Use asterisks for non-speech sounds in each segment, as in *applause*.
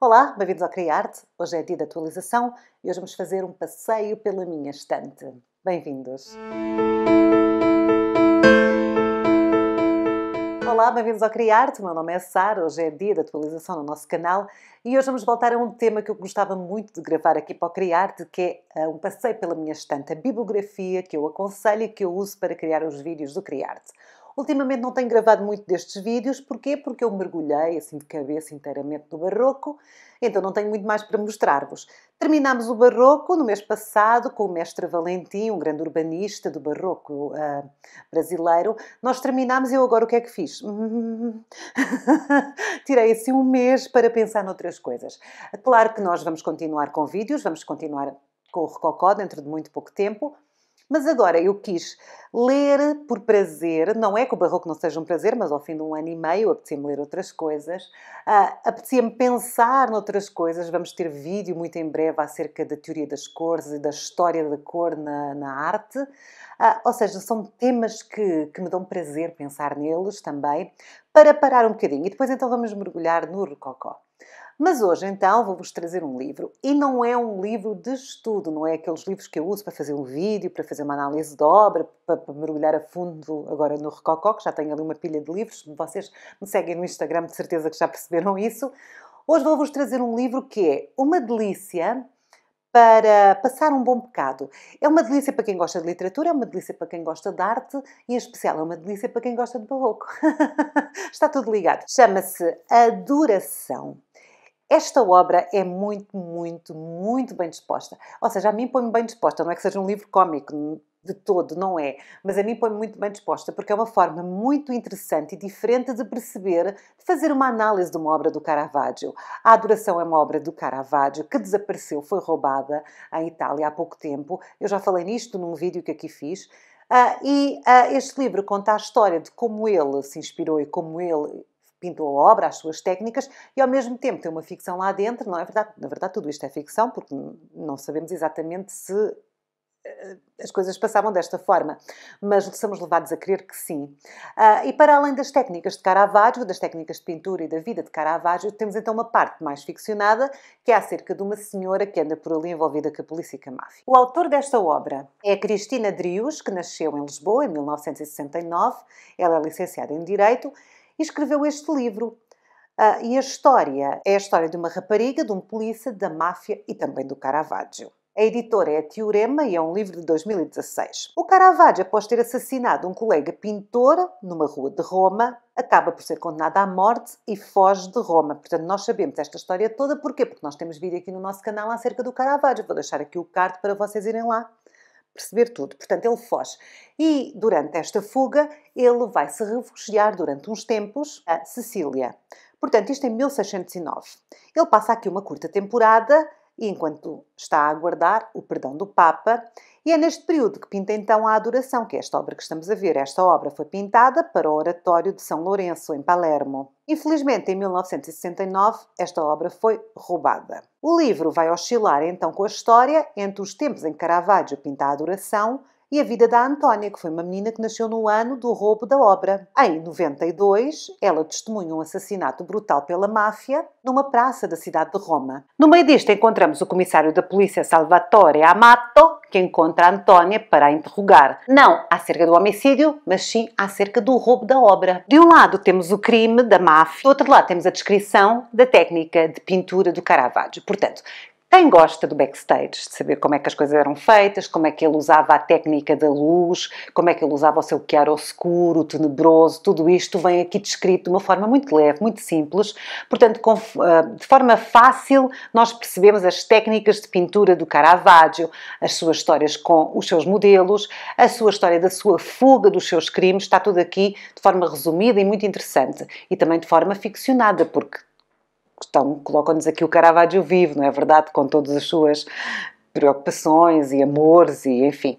Olá, bem-vindos ao Criarte. Hoje é dia de atualização e hoje vamos fazer um passeio pela minha estante. Bem-vindos! Olá, bem-vindos ao Criarte. Meu nome é Sara. Hoje é dia de atualização no nosso canal e hoje vamos voltar a um tema que eu gostava muito de gravar aqui para o Criarte, que é eh, um passeio pela minha estante, a bibliografia que eu aconselho e que eu uso para criar os vídeos do Criarte. Ultimamente não tenho gravado muito destes vídeos, porquê? Porque eu mergulhei assim de cabeça inteiramente no barroco, então não tenho muito mais para mostrar-vos. Terminámos o barroco no mês passado com o mestre Valentim, um grande urbanista do barroco uh, brasileiro. Nós terminámos e eu agora o que é que fiz? *laughs* Tirei assim um mês para pensar noutras coisas. Claro que nós vamos continuar com vídeos, vamos continuar com o Rococó dentro de muito pouco tempo. Mas agora eu quis ler por prazer, não é que o barroco não seja um prazer, mas ao fim de um ano e meio apetecia-me ler outras coisas, uh, apetecia-me pensar noutras coisas. Vamos ter vídeo muito em breve acerca da teoria das cores e da história da cor na, na arte. Uh, ou seja, são temas que, que me dão prazer pensar neles também, para parar um bocadinho. E depois então vamos mergulhar no Rococó. Mas hoje, então, vou-vos trazer um livro e não é um livro de estudo, não é aqueles livros que eu uso para fazer um vídeo, para fazer uma análise de obra, para, para mergulhar a fundo agora no Recocó, que já tenho ali uma pilha de livros. Vocês me seguem no Instagram, de certeza que já perceberam isso. Hoje vou-vos trazer um livro que é uma delícia para passar um bom bocado. É uma delícia para quem gosta de literatura, é uma delícia para quem gosta de arte e, em especial, é uma delícia para quem gosta de barroco. *laughs* Está tudo ligado. Chama-se A Duração esta obra é muito, muito, muito bem disposta. Ou seja, a mim põe-me bem disposta. Não é que seja um livro cómico de todo, não é? Mas a mim põe-me muito bem disposta, porque é uma forma muito interessante e diferente de perceber, de fazer uma análise de uma obra do Caravaggio. A Adoração é uma obra do Caravaggio que desapareceu, foi roubada em Itália há pouco tempo. Eu já falei nisto num vídeo que aqui fiz. Uh, e uh, este livro conta a história de como ele se inspirou e como ele pintou a obra, as suas técnicas e ao mesmo tempo tem uma ficção lá dentro, não é verdade? Na verdade, tudo isto é ficção porque não sabemos exatamente se eh, as coisas passavam desta forma, mas somos levados a crer que sim. Ah, e para além das técnicas de Caravaggio, das técnicas de pintura e da vida de Caravaggio, temos então uma parte mais ficcionada, que é acerca de uma senhora que anda por ali envolvida com a polícia e com a máfia. O autor desta obra é Cristina Drius, que nasceu em Lisboa em 1969, ela é licenciada em Direito e escreveu este livro. Uh, e a história é a história de uma rapariga, de um polícia, da máfia e também do Caravaggio. A editora é a Teorema e é um livro de 2016. O Caravaggio, após ter assassinado um colega pintor numa rua de Roma, acaba por ser condenado à morte e foge de Roma. Portanto, nós sabemos esta história toda. Porquê? Porque nós temos vídeo aqui no nosso canal acerca do Caravaggio. Vou deixar aqui o card para vocês irem lá perceber tudo. Portanto, ele foge. E durante esta fuga, ele vai se refugiar durante uns tempos a Sicília. Portanto, isto em 1609. Ele passa aqui uma curta temporada e enquanto está a aguardar o perdão do Papa, e é neste período que pinta então a Adoração, que é esta obra que estamos a ver. Esta obra foi pintada para o Oratório de São Lourenço, em Palermo. Infelizmente, em 1969, esta obra foi roubada. O livro vai oscilar então com a história entre os tempos em que Caravaggio pinta a Adoração e a vida da Antónia, que foi uma menina que nasceu no ano do roubo da obra. Em 92, ela testemunha um assassinato brutal pela máfia numa praça da cidade de Roma. No meio disto, encontramos o comissário da polícia Salvatore Amato, que encontra Antónia para a interrogar. Não acerca do homicídio, mas sim acerca do roubo da obra. De um lado temos o crime da máfia, do outro lado temos a descrição da técnica de pintura do Caravaggio. Portanto, quem gosta do backstage, de saber como é que as coisas eram feitas, como é que ele usava a técnica da luz, como é que ele usava o seu chiaroscuro, tenebroso, tudo isto vem aqui descrito de uma forma muito leve, muito simples, portanto, com, ah, de forma fácil nós percebemos as técnicas de pintura do Caravaggio, as suas histórias com os seus modelos, a sua história da sua fuga dos seus crimes, está tudo aqui de forma resumida e muito interessante, e também de forma ficcionada, porque estão, colocam-nos aqui o Caravaggio vivo, não é verdade? Com todas as suas preocupações e amores e enfim.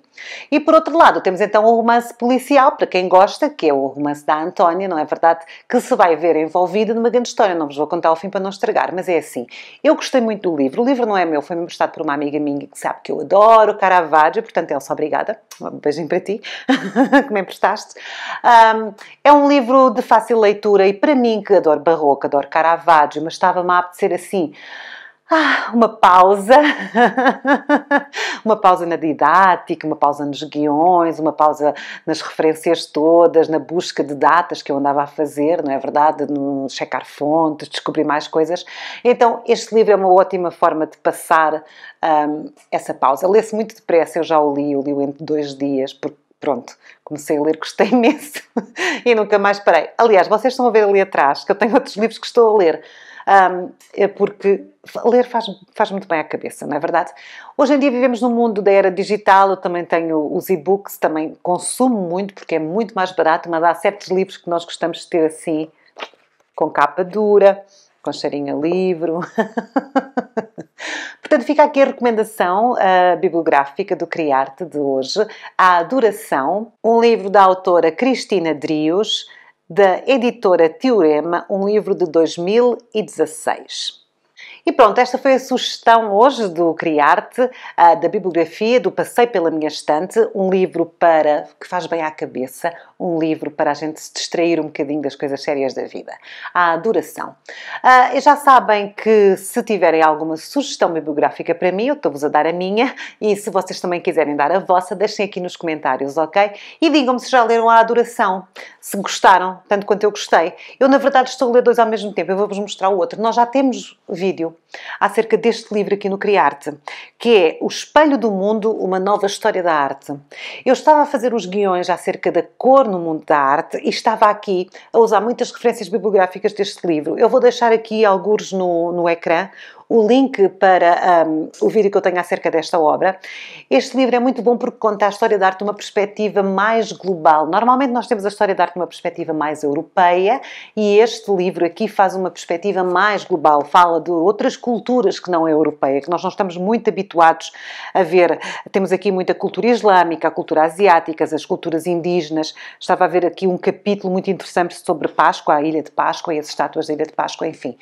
E por outro lado, temos então o romance policial, para quem gosta, que é o romance da Antónia, não é verdade? Que se vai ver envolvida numa grande história. Não vos vou contar o fim para não estragar, mas é assim. Eu gostei muito do livro. O livro não é meu, foi-me emprestado por uma amiga minha que sabe que eu adoro Caravaggio, portanto, Elsa, obrigada. Um beijinho para ti, *laughs* que me emprestaste. Um, é um livro de fácil leitura e para mim, que adoro Barroco, adoro Caravaggio, mas estava-me a apetecer assim ah, uma pausa, *laughs* uma pausa na didática, uma pausa nos guiões, uma pausa nas referências todas, na busca de datas que eu andava a fazer, não é verdade? No checar fontes, descobrir mais coisas. Então, este livro é uma ótima forma de passar um, essa pausa. Lê-se muito depressa, eu já o li, eu li-o entre dois dias, porque pronto, comecei a ler, gostei *laughs* imenso e nunca mais parei. Aliás, vocês estão a ver ali atrás que eu tenho outros livros que estou a ler um, é porque ler faz, faz muito bem à cabeça, não é verdade? Hoje em dia vivemos num mundo da era digital, eu também tenho os e-books, também consumo muito porque é muito mais barato, mas há certos livros que nós gostamos de ter assim, com capa dura, com cheirinho a livro. *laughs* Portanto, fica aqui a recomendação bibliográfica do Criarte de hoje, A Duração, um livro da autora Cristina Drios, da editora Teorema, um livro de 2016. E pronto, esta foi a sugestão hoje do Criarte, uh, da bibliografia, do Passeio pela Minha Estante, um livro para que faz bem à cabeça, um livro para a gente se distrair um bocadinho das coisas sérias da vida. A duração. Uh, já sabem que se tiverem alguma sugestão bibliográfica para mim, eu estou-vos a dar a minha, e se vocês também quiserem dar a vossa, deixem aqui nos comentários, ok? E digam-me se já leram a duração, se gostaram, tanto quanto eu gostei. Eu, na verdade, estou a ler dois ao mesmo tempo, eu vou-vos mostrar o outro. Nós já temos vídeo acerca deste livro aqui no Criarte, que é O Espelho do Mundo, uma nova história da arte. Eu estava a fazer os guiões acerca da cor no mundo da arte e estava aqui a usar muitas referências bibliográficas deste livro. Eu vou deixar aqui alguns no, no ecrã o link para um, o vídeo que eu tenho acerca desta obra. Este livro é muito bom porque conta a história da arte de uma perspectiva mais global. Normalmente nós temos a história da arte de uma perspectiva mais europeia e este livro aqui faz uma perspectiva mais global, fala de outras culturas que não é europeia, que nós não estamos muito habituados a ver. Temos aqui muita cultura islâmica, a cultura asiática, as culturas indígenas. Estava a ver aqui um capítulo muito interessante sobre Páscoa, a Ilha de Páscoa e as estátuas da Ilha de Páscoa, enfim.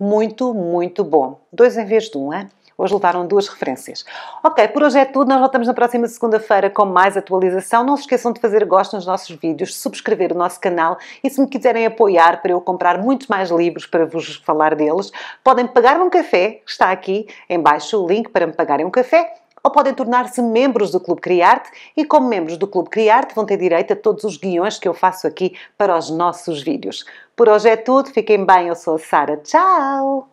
Muito, muito bom dois em vez de um, hein? Hoje levaram duas referências. Ok, por hoje é tudo. Nós voltamos na próxima segunda-feira com mais atualização. Não se esqueçam de fazer gosto nos nossos vídeos, subscrever o nosso canal e se me quiserem apoiar para eu comprar muitos mais livros para vos falar deles, podem pagar um café, está aqui embaixo o link para me pagarem um café ou podem tornar-se membros do Clube Criarte e, como membros do Clube Criarte, vão ter direito a todos os guiões que eu faço aqui para os nossos vídeos. Por hoje é tudo, fiquem bem, eu sou a Sara, tchau!